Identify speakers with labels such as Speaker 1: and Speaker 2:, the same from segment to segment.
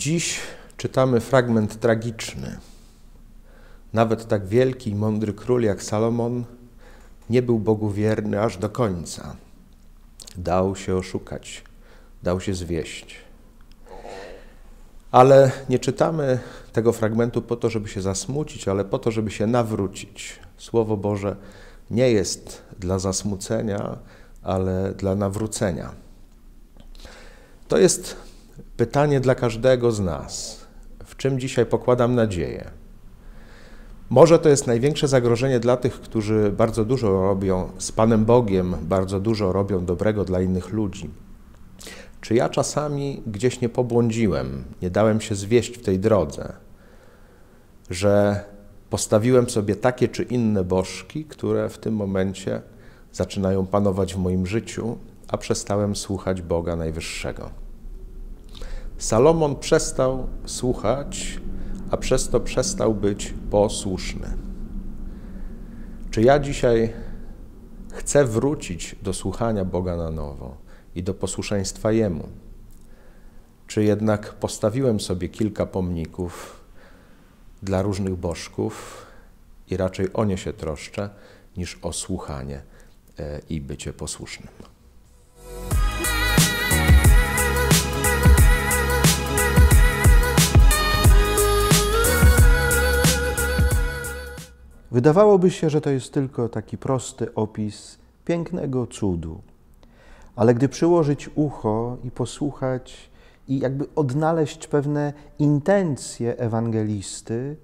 Speaker 1: Dziś czytamy fragment tragiczny. Nawet tak wielki i mądry król jak Salomon nie był Bogu wierny aż do końca. Dał się oszukać, dał się zwieść. Ale nie czytamy tego fragmentu po to, żeby się zasmucić, ale po to, żeby się nawrócić. Słowo Boże nie jest dla zasmucenia, ale dla nawrócenia. To jest Pytanie dla każdego z nas: w czym dzisiaj pokładam nadzieję? Może to jest największe zagrożenie dla tych, którzy bardzo dużo robią z Panem Bogiem, bardzo dużo robią dobrego dla innych ludzi. Czy ja czasami gdzieś nie pobłądziłem, nie dałem się zwieść w tej drodze, że postawiłem sobie takie czy inne bożki, które w tym momencie zaczynają panować w moim życiu, a przestałem słuchać Boga Najwyższego? Salomon przestał słuchać, a przez to przestał być posłuszny. Czy ja dzisiaj chcę wrócić do słuchania Boga na nowo i do posłuszeństwa Jemu? Czy jednak postawiłem sobie kilka pomników dla różnych bożków i raczej o nie się troszczę niż o słuchanie e, i bycie posłusznym?
Speaker 2: Wydawałoby się, że to jest tylko taki prosty opis pięknego cudu. Ale gdy przyłożyć ucho i posłuchać, i jakby odnaleźć pewne intencje ewangelisty,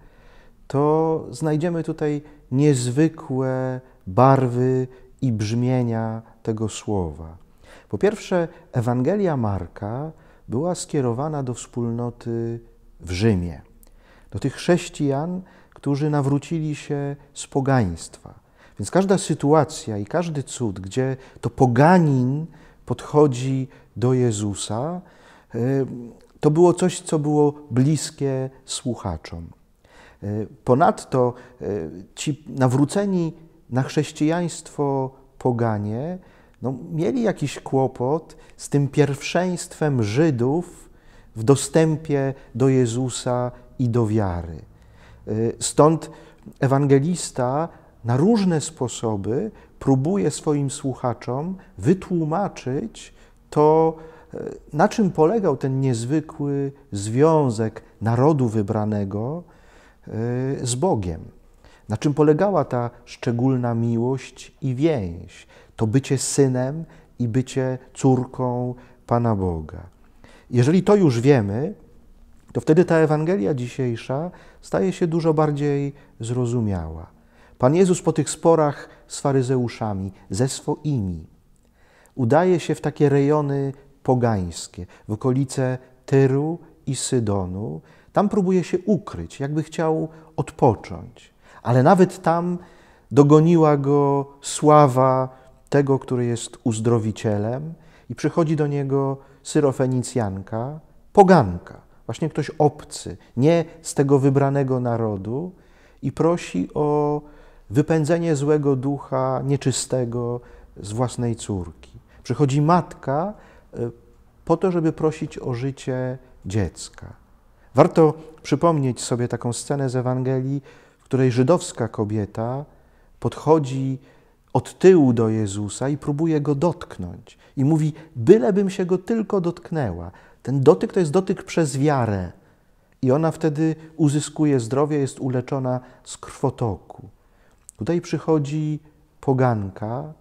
Speaker 2: to znajdziemy tutaj niezwykłe barwy i brzmienia tego słowa. Po pierwsze, Ewangelia Marka była skierowana do wspólnoty w Rzymie, do tych chrześcijan, którzy nawrócili się z pogaństwa. Więc każda sytuacja i każdy cud, gdzie to poganin podchodzi do Jezusa, e, to było coś, co było bliskie słuchaczom. E, ponadto e, ci nawróceni na chrześcijaństwo poganie no, mieli jakiś kłopot z tym pierwszeństwem Żydów w dostępie do Jezusa i do wiary. Y, stąd ewangelista na różne sposoby próbuje swoim słuchaczom wytłumaczyć to, y, na czym polegał ten niezwykły związek narodu wybranego y, z Bogiem. Na czym polegała ta szczególna miłość i więź, to bycie synem i bycie córką Pana Boga. Jeżeli to już wiemy, to wtedy ta Ewangelia dzisiejsza staje się dużo bardziej zrozumiała. Pan Jezus po tych sporach z faryzeuszami, ze swoimi, udaje się w takie rejony pogańskie, w okolice Tyru i Sydonu. Tam próbuje się ukryć, jakby chciał odpocząć. Ale nawet tam dogoniła go sława tego, który jest uzdrowicielem, i przychodzi do niego syrofenicjanka, poganka właśnie ktoś obcy, nie z tego wybranego narodu i prosi o wypędzenie złego ducha nieczystego z własnej córki. Przychodzi matka y, po to, żeby prosić o życie dziecka. Warto przypomnieć sobie taką scenę z Ewangelii, w której żydowska kobieta podchodzi od tyłu do Jezusa i próbuje go dotknąć. I mówi: Bylebym się go tylko dotknęła. Ten dotyk to jest dotyk przez wiarę. I ona wtedy uzyskuje zdrowie, jest uleczona z krwotoku. Tutaj przychodzi poganka,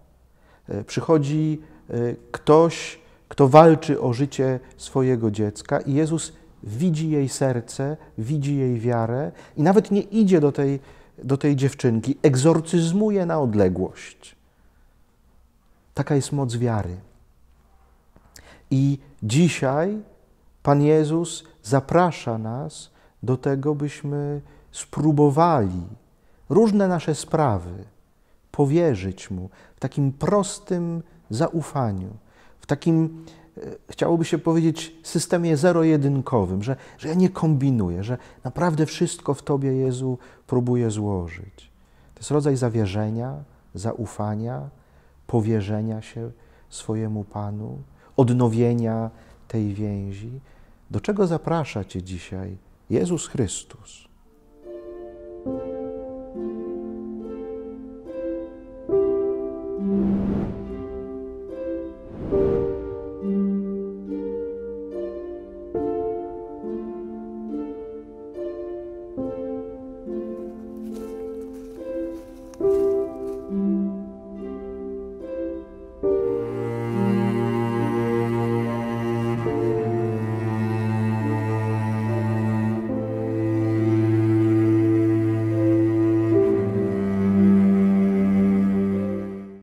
Speaker 2: e, przychodzi e, ktoś, kto walczy o życie swojego dziecka, i Jezus widzi jej serce, widzi jej wiarę i nawet nie idzie do tej do tej dziewczynki, egzorcyzmuje na odległość. Taka jest moc wiary. I dzisiaj Pan Jezus zaprasza nas do tego, byśmy spróbowali różne nasze sprawy powierzyć Mu w takim prostym zaufaniu, w takim E, chciałoby się powiedzieć, systemie zero-jedynkowym, że, że ja nie kombinuję, że naprawdę wszystko w Tobie, Jezu, próbuję złożyć. To jest rodzaj zawierzenia, zaufania, powierzenia się swojemu Panu, odnowienia tej więzi. Do czego zaprasza Cię dzisiaj Jezus Chrystus?